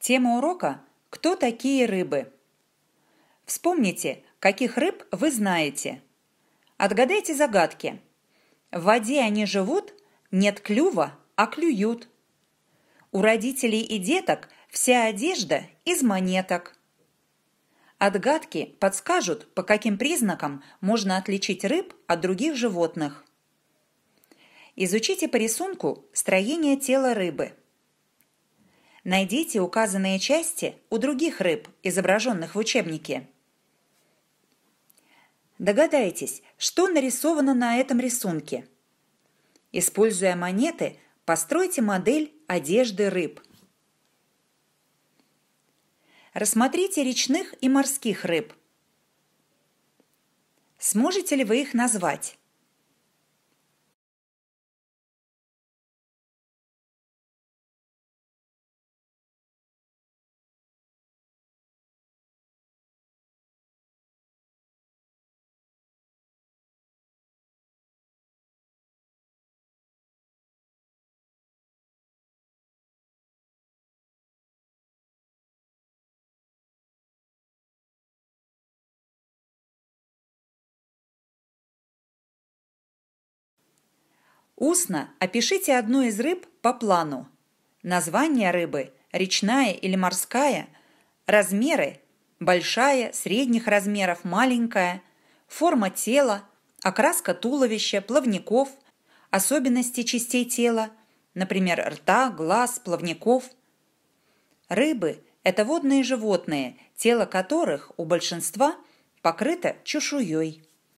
Тема урока «Кто такие рыбы?». Вспомните, каких рыб вы знаете. Отгадайте загадки. В воде они живут, нет клюва, а клюют. У родителей и деток вся одежда из монеток. Отгадки подскажут, по каким признакам можно отличить рыб от других животных. Изучите по рисунку строение тела рыбы – Найдите указанные части у других рыб, изображенных в учебнике. Догадайтесь, что нарисовано на этом рисунке. Используя монеты, постройте модель одежды рыб. Рассмотрите речных и морских рыб. Сможете ли вы их назвать? Устно опишите одну из рыб по плану. Название рыбы – речная или морская, размеры – большая, средних размеров, маленькая, форма тела, окраска туловища, плавников, особенности частей тела, например, рта, глаз, плавников. Рыбы – это водные животные, тело которых у большинства покрыто чешуей.